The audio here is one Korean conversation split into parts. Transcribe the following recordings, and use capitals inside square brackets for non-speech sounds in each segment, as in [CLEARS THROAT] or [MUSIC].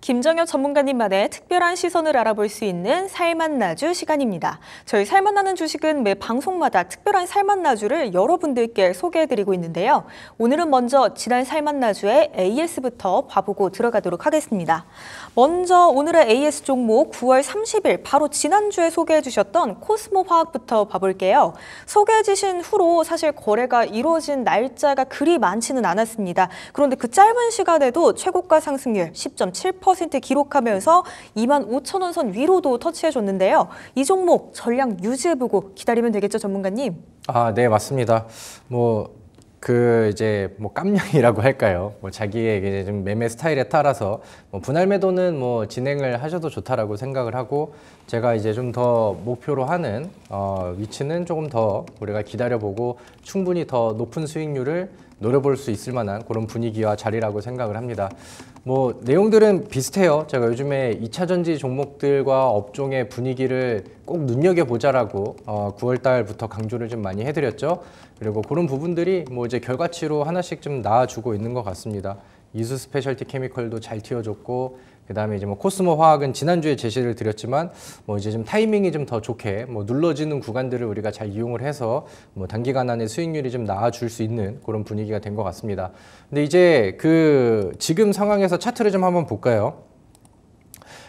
김정현 전문가님만의 특별한 시선을 알아볼 수 있는 살맛나주 시간입니다. 저희 살맛나는 주식은 매 방송마다 특별한 살맛나주를 여러분들께 소개해드리고 있는데요. 오늘은 먼저 지난 살맛나주의 AS부터 봐보고 들어가도록 하겠습니다. 먼저 오늘의 AS 종목 9월 30일 바로 지난주에 소개해주셨던 코스모 화학부터 봐볼게요. 소개해주신 후로 사실 거래가 이루어진 날짜가 그리 많지는 않았습니다. 그런데 그 짧은 시간에도 최고가 상승률 10.7% 3% 기록하면서 2만 5천 원선 위로도 터치해줬는데요. 이 종목 전량 유지해보고 기다리면 되겠죠, 전문가님? 아, 네, 맞습니다. 뭐, 그 이제 뭐 깜냥이라고 할까요? 뭐 자기의 이제 좀 매매 스타일에 따라서 뭐 분할 매도는 뭐 진행을 하셔도 좋다라고 생각을 하고 제가 이제 좀 더 목표로 하는 어 위치는 조금 더 우리가 기다려보고 충분히 더 높은 수익률을 노려볼 수 있을 만한 그런 분위기와 자리라고 생각을 합니다. 뭐 내용들은 비슷해요. 제가 요즘에 2차 전지 종목들과 업종의 분위기를 꼭 눈여겨보자라고 어, 9월 달부터 강조를 좀 많이 해드렸죠. 그리고 그런 부분들이 뭐 이제 결과치로 하나씩 좀 나와주고 있는 것 같습니다. 이수 스페셜티 케미컬도 잘 튀어줬고 그다음에 이제 뭐 코스모 화학은 지난주에 제시를 드렸지만 뭐 이제 좀 타이밍이 좀 더 좋게 뭐 눌러지는 구간들을 우리가 잘 이용을 해서 뭐 단기간 안에 수익률이 좀 나아줄 수 있는 그런 분위기가 된 것 같습니다. 근데 이제 그 지금 상황에서 차트를 좀 한번 볼까요?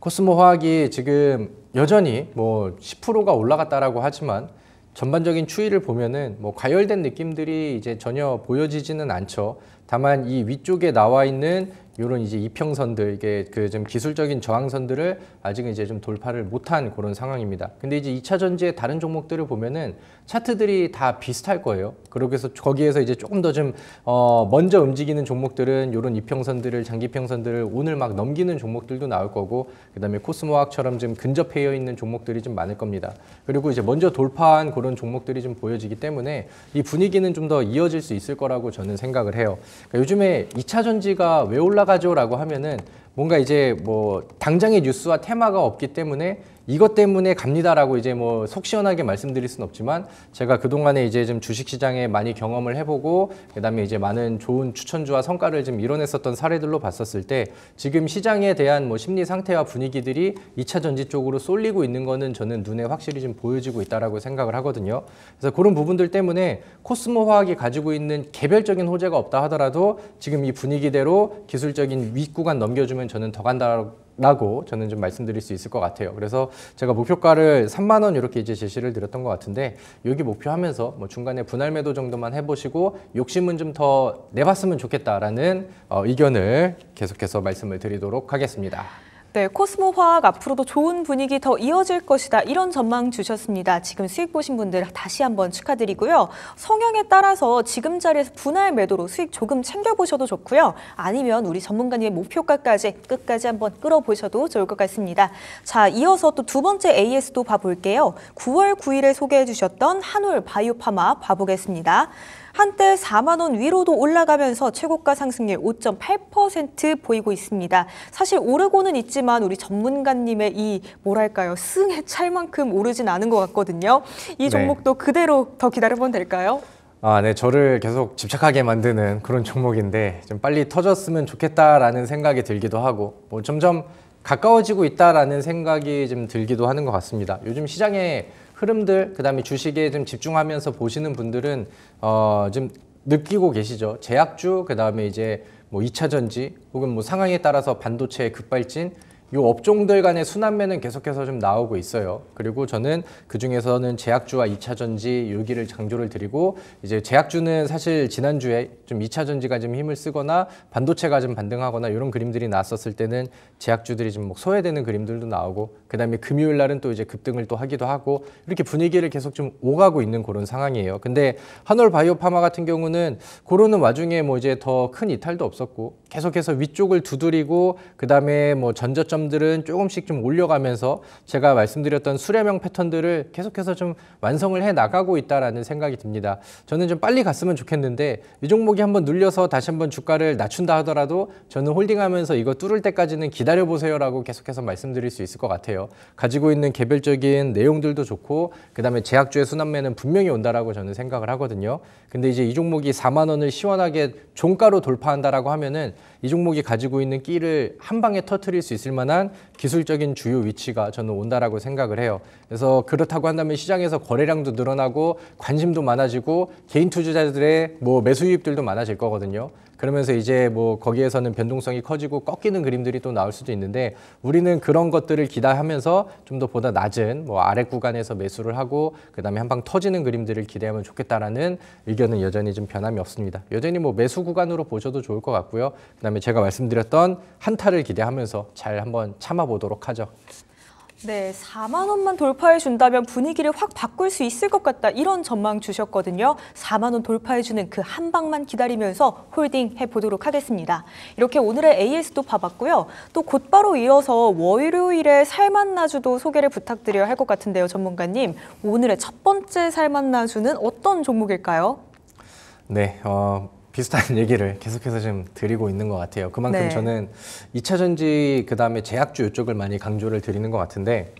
코스모 화학이 지금 여전히 뭐 10%가 올라갔다라고 하지만 전반적인 추이를 보면은 뭐 과열된 느낌들이 이제 전혀 보여지지는 않죠. 다만 이 위쪽에 나와 있는 이런 이제 이평선들 이게 그 좀 기술적인 저항선들을 아직은 이제 좀 돌파를 못한 그런 상황입니다. 근데 이제 2차 전지의 다른 종목들을 보면은 차트들이 다 비슷할 거예요. 그러고서 거기에서 이제 조금 더좀어 먼저 움직이는 종목들은 이런 이평선들을 장기평선들을 오늘 막 넘기는 종목들도 나올 거고 그다음에 코스모학처럼 좀 근접해 있는 종목들이 좀 많을 겁니다. 그리고 이제 먼저 돌파한 그런 종목들이 좀 보여지기 때문에 이 분위기는 좀 더 이어질 수 있을 거라고 저는 생각을 해요. 그러니까 요즘에 2차 전지가 왜 올라가죠? 라고 하면은 뭔가 이제 뭐 당장의 뉴스와 테마가 없기 때문에 이것 때문에 갑니다라고 이제 뭐속 시원하게 말씀드릴 순 없지만 제가 그동안에 이제 좀 주식시장에 많이 경험을 해보고 그다음에 이제 많은 좋은 추천주와 성과를 좀 이뤄냈었던 사례들로 봤었을 때 지금 시장에 대한 뭐 심리 상태와 분위기들이 2차 전지 쪽으로 쏠리고 있는 거는 저는 눈에 확실히 좀 보여지고 있다라고 생각을 하거든요. 그래서 그런 부분들 때문에 코스모 화학이 가지고 있는 개별적인 호재가 없다 하더라도 지금 이 분위기대로 기술적인 윗구간 넘겨주면 정도면 저는 더 간다라고 저는 좀 말씀드릴 수 있을 것 같아요. 그래서 제가 목표가를 3만 원 이렇게 이제 제시를 드렸던 것 같은데 여기 목표하면서 뭐 중간에 분할 매도 정도만 해보시고 욕심은 좀 더 내봤으면 좋겠다라는 어, 의견을 계속해서 말씀을 드리도록 하겠습니다. 네, 코스모 화학 앞으로도 좋은 분위기 더 이어질 것이다 이런 전망 주셨습니다. 지금 수익 보신 분들 다시 한번 축하드리고요. 성향에 따라서 지금 자리에서 분할 매도로 수익 조금 챙겨보셔도 좋고요. 아니면 우리 전문가님의 목표가까지 끝까지 한번 끌어보셔도 좋을 것 같습니다. 자, 이어서 또 두 번째 AS도 봐볼게요. 9월 9일에 소개해 주셨던 한올 바이오파마 봐보겠습니다. 한때 4만 원 위로도 올라가면서 최고가 상승률 5.8% 보이고 있습니다. 사실 오르고는 있지만 우리 전문가님의 이 뭐랄까요 승에 찰만큼 오르진 않은 것 같거든요. 이 네. 종목도 네. 그대로 더 기다려보면 될까요? 아, 네, 저를 계속 집착하게 만드는 그런 종목인데 좀 빨리 터졌으면 좋겠다라는 생각이 들기도 하고 뭐 점점 가까워지고 있다라는 생각이 좀 들기도 하는 것 같습니다. 요즘 시장에 흐름들 그다음에 주식에 좀 집중하면서 보시는 분들은 어, 좀 느끼고 계시죠. 제약주 그다음에 이제 뭐 2차 전지 혹은 뭐 상황에 따라서 반도체 급발진 이 업종들 간의 순환매는 계속해서 좀 나오고 있어요. 그리고 저는 그 중에서는 제약주와 2차전지 여기를 장조를 드리고 이제 제약주는 사실 지난주에 좀 2차전지가 좀 힘을 쓰거나 반도체가 좀 반등하거나 이런 그림들이 나왔었을 때는 제약주들이 좀 뭐 소외되는 그림들도 나오고 그다음에 금요일 날은 또 이제 급등을 또 하기도 하고 이렇게 분위기를 계속 좀 오가고 있는 그런 상황이에요. 근데 한올 바이오파마 같은 경우는 고르는 와중에 뭐 이제 더 큰 이탈도 없었고 계속해서 위쪽을 두드리고 그다음에 뭐 전저점 말들은 조금씩 좀 올려가면서 제가 말씀드렸던 수레명 패턴들을 계속해서 좀 완성을 해 나가고 있다라는 생각이 듭니다. 저는 좀 빨리 갔으면 좋겠는데 이 종목이 한번 눌려서 다시 한번 주가를 낮춘다 하더라도 저는 홀딩하면서 이거 뚫을 때까지는 기다려 보세요라고 계속해서 말씀드릴 수 있을 것 같아요. 가지고 있는 개별적인 내용들도 좋고 그다음에 제약주의 순환매는 분명히 온다라고 저는 생각을 하거든요. 근데 이제 이 종목이 4만 원을 시원하게 종가로 돌파한다라고 하면은 이 종목이 가지고 있는 끼를 한 방에 터트릴 수 있을 만한 만한 기술적인 주요 위치가 저는 온다라고 생각을 해요. 그래서 그렇다고 한다면 시장에서 거래량도 늘어나고 관심도 많아지고 개인 투자자들의 뭐 매수 유입들도 많아질 거거든요. 그러면서 이제 뭐 거기에서는 변동성이 커지고 꺾이는 그림들이 또 나올 수도 있는데 우리는 그런 것들을 기대하면서 좀 더 보다 낮은 뭐 아래 구간에서 매수를 하고 그다음에 한 방 터지는 그림들을 기대하면 좋겠다라는 의견은 여전히 좀 변함이 없습니다. 여전히 뭐 매수 구간으로 보셔도 좋을 것 같고요. 그다음에 제가 말씀드렸던 한타를 기대하면서 잘 한번 참아 뽑아보도록 하죠. 네, 4만 원만 돌파해 준다면 분위기를 확 바꿀 수 있을 것 같다 이런 전망 주셨거든요. 4만 원 돌파해 주는 그 한 방만 기다리면서 홀딩 해보도록 하겠습니다. 이렇게 오늘의 AS도 봐봤고요. 또 곧바로 이어서 월요일에 살만나주도 소개를 부탁드려야 할 것 같은데요, 전문가님. 오늘의 첫 번째 살만나주는 어떤 종목일까요? 네, 어, 비슷한 [LAUGHS] 얘기를 계속해서 지금 드리고 있는 것 같아요. 그만큼 네. 저는 2차 전지 그다음에 제약주 이쪽을 많이 강조를 드리는 것 같은데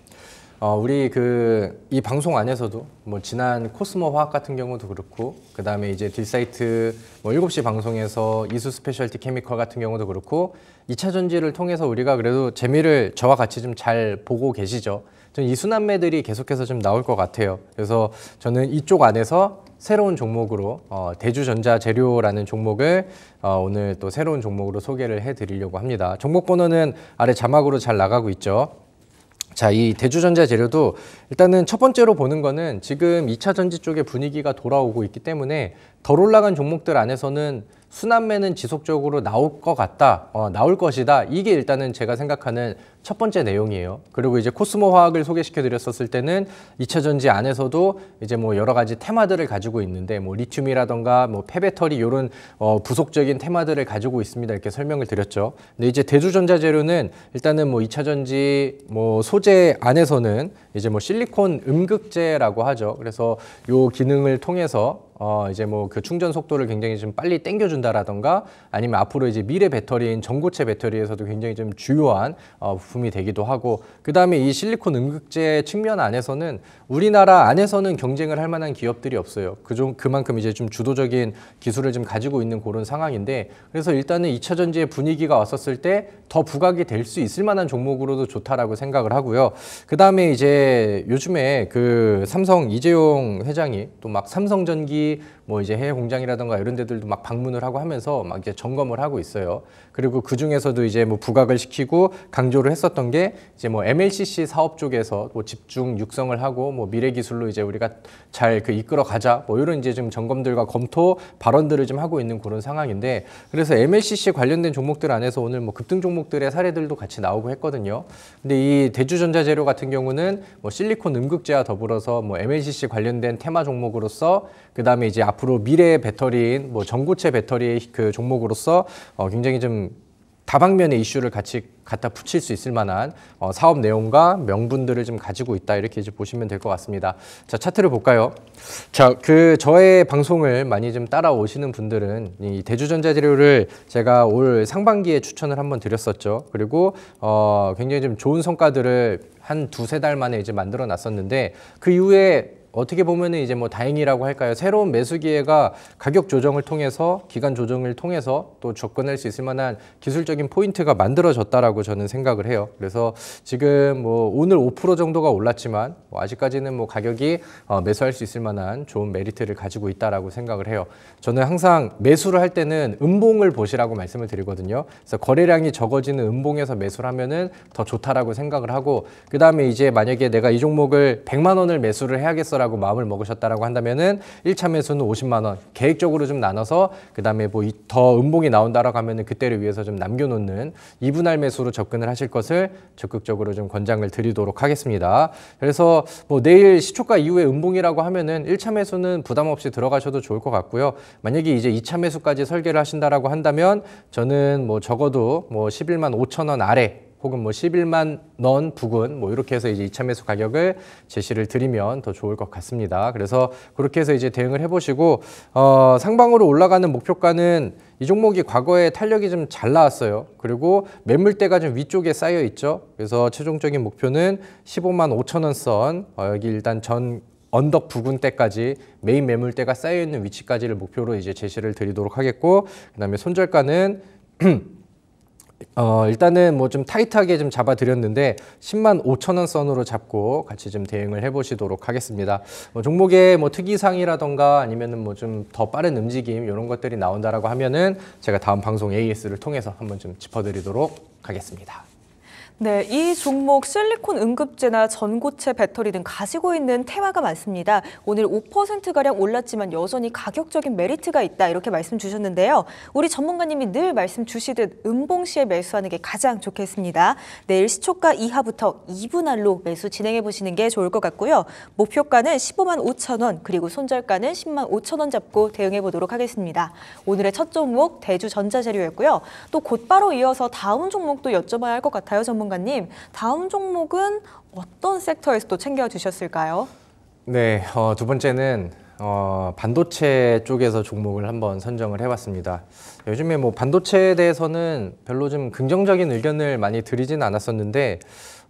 어, 우리 그 이 방송 안에서도 뭐 지난 코스모 화학 같은 경우도 그렇고 그 다음에 이제 딜사이트 뭐 7시 방송에서 이수 스페셜티 케미컬 같은 경우도 그렇고 2차 전지를 통해서 우리가 그래도 재미를 저와 같이 좀 잘 보고 계시죠. 전이수남매들이 계속해서 좀 나올 것 같아요. 그래서 저는 이쪽 안에서 새로운 종목으로 어, 대주전자 재료라는 종목을 어, 오늘 또 새로운 종목으로 소개를 해드리려고 합니다. 종목 번호는 아래 자막으로 잘 나가고 있죠. 자, 이 대주전자 재료도 일단은 첫 번째로 보는 거는 지금 2차 전지 쪽에 분위기가 돌아오고 있기 때문에 덜 올라간 종목들 안에서는 순환매는 지속적으로 나올 것 같다, 어, 나올 것이다. 이게 일단은 제가 생각하는 첫 번째 내용이에요. 그리고 이제 코스모 화학을 소개시켜 드렸었을 때는 2차 전지 안에서도 이제 뭐 여러 가지 테마들을 가지고 있는데 뭐 리튬이라던가 뭐 폐배터리 이런 어, 부속적인 테마들을 가지고 있습니다. 이렇게 설명을 드렸죠. 근데 이제 대주전자재료는 일단은 뭐이차 전지 뭐 소재 안에서는 이제 뭐 실리콘 음극재라고 하죠. 그래서 요 기능을 통해서 어 이제 뭐 그 충전 속도를 굉장히 좀 빨리 땡겨준다라던가 아니면 앞으로 이제 미래 배터리인 전고체 배터리에서도 굉장히 좀 주요한 어 부품이 되기도 하고 그 다음에 이 실리콘 음극재 측면 안에서는 우리나라 안에서는 경쟁을 할 만한 기업들이 없어요. 그 좀 그만큼 이제 좀 주도적인 기술을 좀 가지고 있는 그런 상황인데 그래서 일단은 2차 전지의 분위기가 왔었을 때 더 부각이 될 수 있을 만한 종목으로도 좋다라고 생각을 하고요. 그 다음에 이제 요즘에 그 삼성 이재용 회장이 또 막 삼성전기 이뭐 이제 해외 공장이라든가 이런 데들도 막 방문을 하고 하면서 막 이제 점검을 하고 있어요. 그리고 그 중에서도 이제 뭐 부각을 시키고 강조를 했었던 게 이제 뭐 MLCC 사업 쪽에서 뭐 집중 육성을 하고 뭐 미래 기술로 이제 우리가 잘 그 이끌어 가자 뭐 이런 이제 좀 점검들과 검토 발언들을 좀 하고 있는 그런 상황인데 그래서 MLCC 관련된 종목들 안에서 오늘 뭐 급등 종목들의 사례들도 같이 나오고 했거든요. 근데 이 대주전자재료 같은 경우는 뭐 실리콘 음극재와 더불어서 뭐 MLCC 관련된 테마 종목으로서 그 다음에 이제 앞 앞으로 미래의 배터리인 뭐 전고체 배터리 그 종목으로서 어, 굉장히 좀 다방면의 이슈를 같이 갖다 붙일 수 있을 만한 어, 사업 내용과 명분들을 좀 가지고 있다 이렇게 이제 보시면 될 것 같습니다. 자 차트를 볼까요? 자 그 저의 방송을 많이 좀 따라오시는 분들은 이 대주전자 재료를 제가 올 상반기에 추천을 한번 드렸었죠. 그리고 어, 굉장히 좀 좋은 성과들을 한 두세 달 만에 이제 만들어 놨었는데 그 이후에 어떻게 보면은 이제 뭐 다행이라고 할까요? 새로운 매수 기회가 가격 조정을 통해서 기간 조정을 통해서 또 접근할 수 있을 만한 기술적인 포인트가 만들어졌다라고 저는 생각을 해요. 그래서 지금 뭐 오늘 5% 정도가 올랐지만 뭐 아직까지는 뭐 가격이 어, 매수할 수 있을 만한 좋은 메리트를 가지고 있다라고 생각을 해요. 저는 항상 매수를 할 때는 음봉을 보시라고 말씀을 드리거든요. 그래서 거래량이 적어지는 음봉에서 매수를 하면은 더 좋다라고 생각을 하고 그다음에 이제 만약에 내가 이 종목을 100만 원을 매수를 해야겠어라 하겠다라고 마음을 먹으셨다라고 한다면은 1차 매수는 50만 원 계획적으로 좀 나눠서 그다음에 뭐더 음봉이 나온다라고 하면은 그때를 위해서 좀 남겨 놓는 이분할 매수로 접근을 하실 것을 적극적으로 좀 권장을 드리도록 하겠습니다. 그래서 뭐 내일 시초가 이후에 음봉이라고 하면은 1차 매수는 부담 없이 들어가셔도 좋을 것 같고요. 만약에 이제 2차 매수까지 설계를 하신다라고 한다면 저는 뭐 적어도 뭐 11만 5천 원 아래 혹은 뭐 11만 넌 부근 뭐 이렇게 해서 이제 이참매수 가격을 제시를 드리면 더 좋을 것 같습니다. 그래서 그렇게 해서 이제 대응을 해보시고 어, 상방으로 올라가는 목표가는 이 종목이 과거에 탄력이 좀 잘 나왔어요. 그리고 매물대가 좀 위쪽에 쌓여 있죠. 그래서 최종적인 목표는 15만 5천 원 선, 어, 여기 일단 전 언덕 부근 때까지 메인 매물대가 쌓여 있는 위치까지를 목표로 이제 제시를 드리도록 하겠고 그다음에 손절가는 [CLEARS THROAT] 어, 일단은 뭐 좀 타이트하게 좀 잡아드렸는데 10만 5천 원 선으로 잡고 같이 좀 대응을 해보시도록 하겠습니다. 뭐 종목에 뭐 특이상이라던가 아니면은 뭐 좀 더 빠른 움직임 이런 것들이 나온다라고 하면은 제가 다음 방송 AS를 통해서 한번 좀 짚어드리도록 하겠습니다. 네, 이 종목 실리콘 응급제나 전고체 배터리 등 가지고 있는 테마가 많습니다. 오늘 5%가량 올랐지만 여전히 가격적인 메리트가 있다 이렇게 말씀 주셨는데요. 우리 전문가님이 늘 말씀 주시듯 음봉시에 매수하는 게 가장 좋겠습니다. 내일 시초가 이하부터 2분할로 매수 진행해 보시는 게 좋을 것 같고요. 목표가는 15만 5천 원 그리고 손절가는 10만 5천 원 잡고 대응해 보도록 하겠습니다. 오늘의 첫 종목 대주전자재료였고요. 또 곧바로 이어서 다음 종목도 여쭤봐야 할 것 같아요. 전문 전문가님, 다음 종목은 어떤 섹터에서 또 챙겨주셨을까요? 네, 어, 두 번째는 어, 반도체 쪽에서 종목을 한번 선정을 해봤습니다. 요즘에 뭐 반도체에 대해서는 별로 좀 긍정적인 의견을 많이 드리진 않았었는데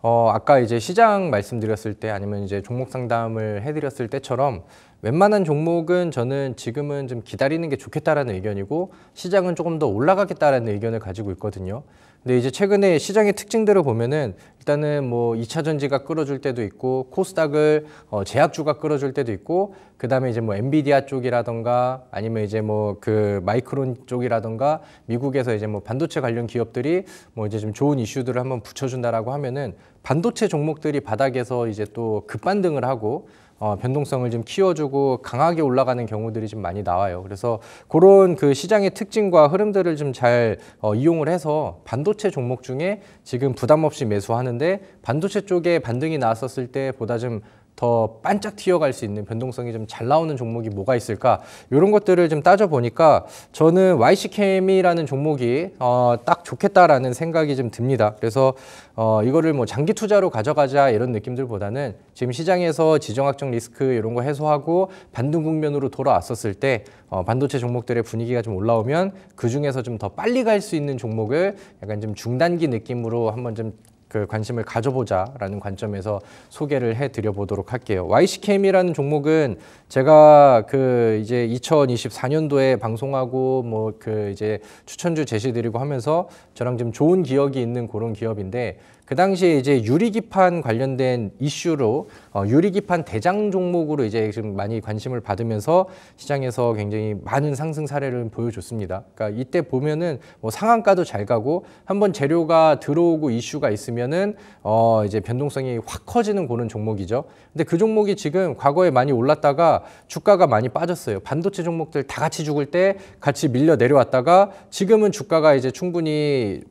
어, 아까 이제 시장 말씀드렸을 때 아니면 이제 종목 상담을 해드렸을 때처럼 웬만한 종목은 저는 지금은 좀 기다리는 게 좋겠다라는 의견이고 시장은 조금 더 올라가겠다라는 의견을 가지고 있거든요. 근데 이제 최근에 시장의 특징들을 보면은 일단은 뭐 2차 전지가 끌어줄 때도 있고 코스닥을 어 제약주가 끌어줄 때도 있고 그다음에 이제 뭐 엔비디아 쪽이라던가 아니면 이제 뭐 그 마이크론 쪽이라던가 미국에서 이제 뭐 반도체 관련 기업들이 뭐 이제 좀 좋은 이슈들을 한번 붙여준다라고 하면은 반도체 종목들이 바닥에서 이제 또 급반등을 하고 어, 변동성을 좀 키워주고 강하게 올라가는 경우들이 좀 많이 나와요. 그래서 그런 그 시장의 특징과 흐름들을 좀 잘 어, 이용을 해서 반도체 종목 중에 지금 부담 없이 매수하는데 반도체 쪽에 반등이 나왔었을 때보다 좀더 반짝 튀어갈 수 있는 변동성이 좀 잘 나오는 종목이 뭐가 있을까 이런 것들을 좀 따져보니까 저는 YC캠이라는 종목이 어, 딱 좋겠다라는 생각이 좀 듭니다 그래서 어, 이거를 뭐 장기 투자로 가져가자 이런 느낌들보다는 지금 시장에서 지정학적 리스크 이런 거 해소하고 반등 국면으로 돌아왔었을 때 어, 반도체 종목들의 분위기가 좀 올라오면 그중에서 좀 더 빨리 갈 수 있는 종목을 약간 좀 중단기 느낌으로 한번 좀그 관심을 가져보자라는 관점에서 소개를 해드려 보도록 할게요. YCKM이라는 종목은 제가 그 이제 2024년도에 방송하고 뭐 그 이제 추천주 제시드리고 하면서 저랑 좀 좋은 기억이 있는 그런 기업인데 그 당시에 이제 유리기판 관련된 이슈로 어, 유리기판 대장 종목으로 이제 지금 많이 관심을 받으면서 시장에서 굉장히 많은 상승 사례를 보여줬습니다. 그러니까 이때 보면은 뭐 상한가도 잘 가고 한번 재료가 들어오고 이슈가 있으면은 어 이제 변동성이 확 커지는 그런 종목이죠. 근데 그 종목이 지금 과거에 많이 올랐다가 주가가 많이 빠졌어요. 반도체 종목들 다 같이 죽을 때 같이 밀려 내려왔다가 지금은 주가가 이제 충분히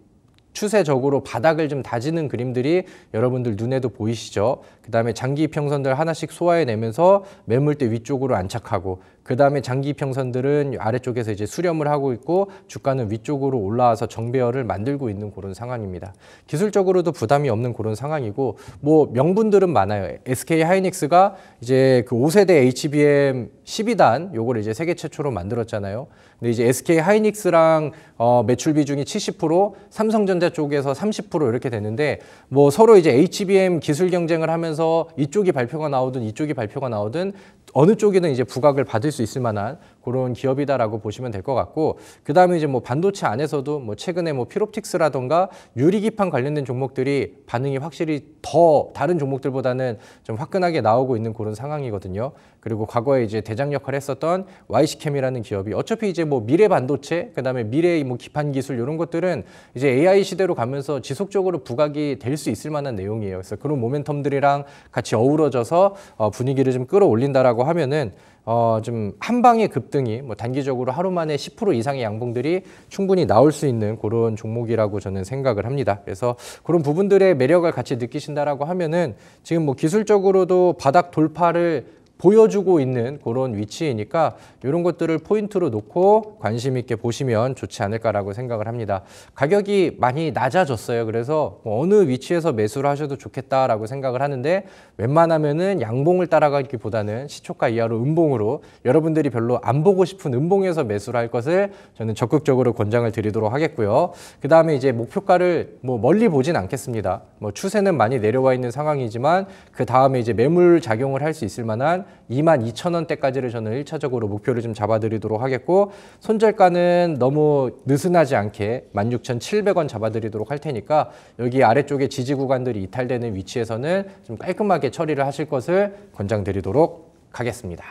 추세적으로 바닥을 좀 다지는 그림들이 여러분들 눈에도 보이시죠? 그 다음에 장기 평선들 하나씩 소화해내면서 매물대 위쪽으로 안착하고 그 다음에 장기 평선들은 아래쪽에서 이제 수렴을 하고 있고 주가는 위쪽으로 올라와서 정배열을 만들고 있는 그런 상황입니다. 기술적으로도 부담이 없는 그런 상황이고 뭐 명분들은 많아요. SK 하이닉스가 이제 그 5세대 HBM 12단 요걸 이제 세계 최초로 만들었잖아요. 근데 이제 SK 하이닉스랑 어 매출 비중이 70% 삼성전자 쪽에서 30% 이렇게 되는데 뭐 서로 이제 HBM 기술 경쟁을 하면서 이쪽이 발표가 나오든 이쪽이 발표가 나오든 어느 쪽이든 이제 부각을 받을 수 있을 만한 그런 기업이다라고 보시면 될 것 같고 그다음에 이제 뭐 반도체 안에서도 뭐 최근에 뭐 피롭틱스라던가 유리기판 관련된 종목들이 반응이 확실히 더 다른 종목들보다는 좀 화끈하게 나오고 있는 그런 상황이거든요. 그리고 과거에 이제 대장 역할을 했었던 YC캠이라는 기업이 어차피 이제 뭐 미래 반도체 그다음에 미래 뭐 기판 기술 이런 것들은 이제 AI 시대로 가면서 지속적으로 부각이 될 수 있을 만한 내용이에요. 그래서 그런 모멘텀들이랑 같이 어우러져서 어 분위기를 좀 끌어올린다라고 하면은 어, 좀 한방의 급등이 뭐 단기적으로 하루 만에 10% 이상의 양봉들이 충분히 나올 수 있는 그런 종목이라고 저는 생각을 합니다. 그래서 그런 부분들의 매력을 같이 느끼신다라고 하면은 지금 뭐 기술적으로도 바닥 돌파를 보여주고 있는 그런 위치이니까 이런 것들을 포인트로 놓고 관심 있게 보시면 좋지 않을까라고 생각을 합니다. 가격이 많이 낮아졌어요. 그래서 뭐 어느 위치에서 매수를 하셔도 좋겠다라고 생각을 하는데 웬만하면은 양봉을 따라가기보다는 시초가 이하로 음봉으로 여러분들이 별로 안 보고 싶은 음봉에서 매수를 할 것을 저는 적극적으로 권장을 드리도록 하겠고요. 그 다음에 이제 목표가를 뭐 멀리 보진 않겠습니다. 뭐 추세는 많이 내려와 있는 상황이지만 그 다음에 이제 매물 작용을 할 수 있을 만한 2 2 0 0 0 원대까지를 저는 1차적으로 목표를 좀 잡아드리도록 하겠고 손절가는 너무 느슨하지 않게 16,700원 잡아드리도록 할 테니까 여기 아래쪽에 지지 구간들이 이탈되는 위치에서는 좀 깔끔하게 처리를 하실 것을 권장드리도록 하겠습니다.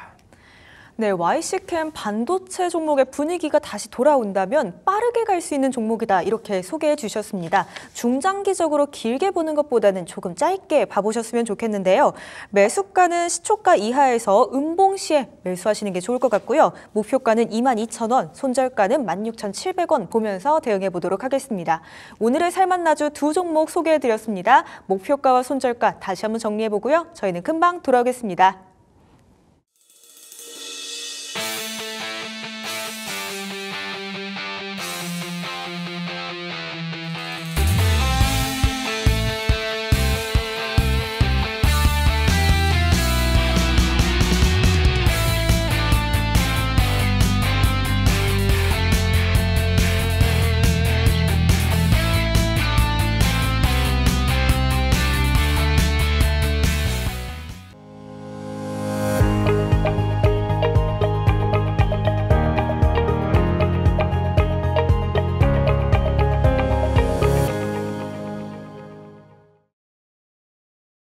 네, YC캠 반도체 종목의 분위기가 다시 돌아온다면 빠르게 갈 수 있는 종목이다 이렇게 소개해 주셨습니다. 중장기적으로 길게 보는 것보다는 조금 짧게 봐보셨으면 좋겠는데요. 매수가는 시초가 이하에서 음봉 시에 매수하시는 게 좋을 것 같고요. 목표가는 22,000원, 손절가는 16,700원 보면서 대응해 보도록 하겠습니다. 오늘의 살맛나주 두 종목 소개해 드렸습니다. 목표가와 손절가 다시 한번 정리해 보고요. 저희는 금방 돌아오겠습니다.